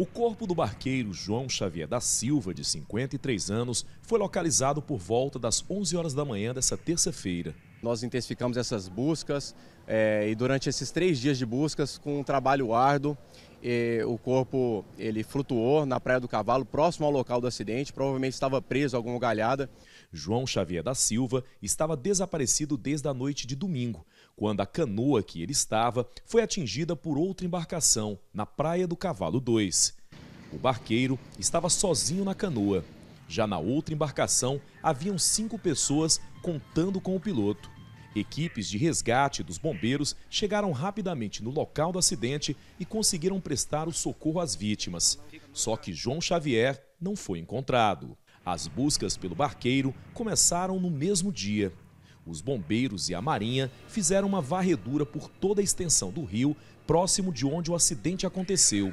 O corpo do barqueiro João Xavier da Silva, de 53 anos, foi localizado por volta das 11 horas da manhã dessa terça-feira. Nós intensificamos essas buscas é, e durante esses três dias de buscas, com um trabalho árduo, e, eh, o corpo ele flutuou na Praia do Cavalo, próximo ao local do acidente, provavelmente estava preso a alguma galhada. João Xavier da Silva estava desaparecido desde a noite de domingo, quando a canoa que ele estava foi atingida por outra embarcação, na Praia do Cavalo 2. O barqueiro estava sozinho na canoa já na outra embarcação, haviam cinco pessoas contando com o piloto. Equipes de resgate dos bombeiros chegaram rapidamente no local do acidente e conseguiram prestar o socorro às vítimas. Só que João Xavier não foi encontrado. As buscas pelo barqueiro começaram no mesmo dia. Os bombeiros e a marinha fizeram uma varredura por toda a extensão do rio, próximo de onde o acidente aconteceu.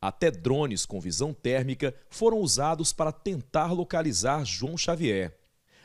Até drones com visão térmica foram usados para tentar localizar João Xavier.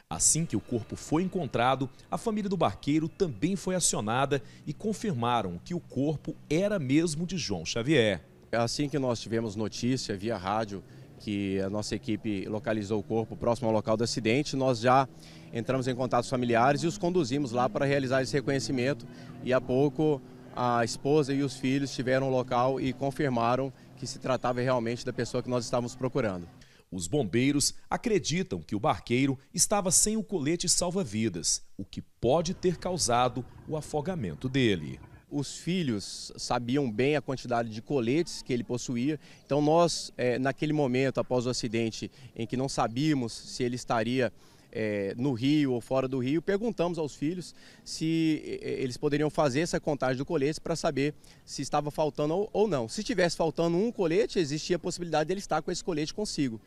Assim que o corpo foi encontrado, a família do barqueiro também foi acionada e confirmaram que o corpo era mesmo de João Xavier. Assim que nós tivemos notícia via rádio que a nossa equipe localizou o corpo próximo ao local do acidente, nós já entramos em contato com os familiares e os conduzimos lá para realizar esse reconhecimento e há pouco a esposa e os filhos tiveram no local e confirmaram que se tratava realmente da pessoa que nós estávamos procurando. Os bombeiros acreditam que o barqueiro estava sem o colete salva-vidas, o que pode ter causado o afogamento dele os filhos sabiam bem a quantidade de coletes que ele possuía. Então nós, é, naquele momento, após o acidente, em que não sabíamos se ele estaria é, no Rio ou fora do Rio, perguntamos aos filhos se é, é, eles poderiam fazer essa contagem do colete para saber se estava faltando ou não. Se tivesse faltando um colete, existia a possibilidade dele ele estar com esse colete consigo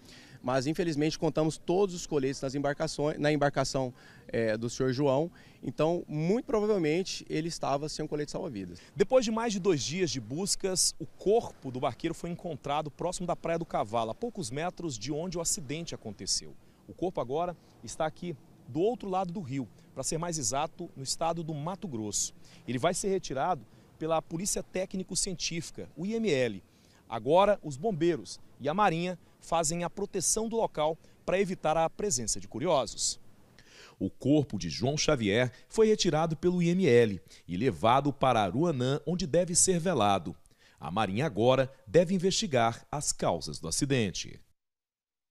mas infelizmente contamos todos os coletes nas embarcações, na embarcação é, do senhor João, então muito provavelmente ele estava sem um colete salva-vidas. Depois de mais de dois dias de buscas, o corpo do barqueiro foi encontrado próximo da Praia do Cavalo, a poucos metros de onde o acidente aconteceu. O corpo agora está aqui do outro lado do rio, para ser mais exato, no estado do Mato Grosso. Ele vai ser retirado pela Polícia Técnico-Científica, o IML. Agora, os bombeiros e a Marinha fazem a proteção do local para evitar a presença de curiosos. O corpo de João Xavier foi retirado pelo IML e levado para Aruanã, onde deve ser velado. A Marinha agora deve investigar as causas do acidente.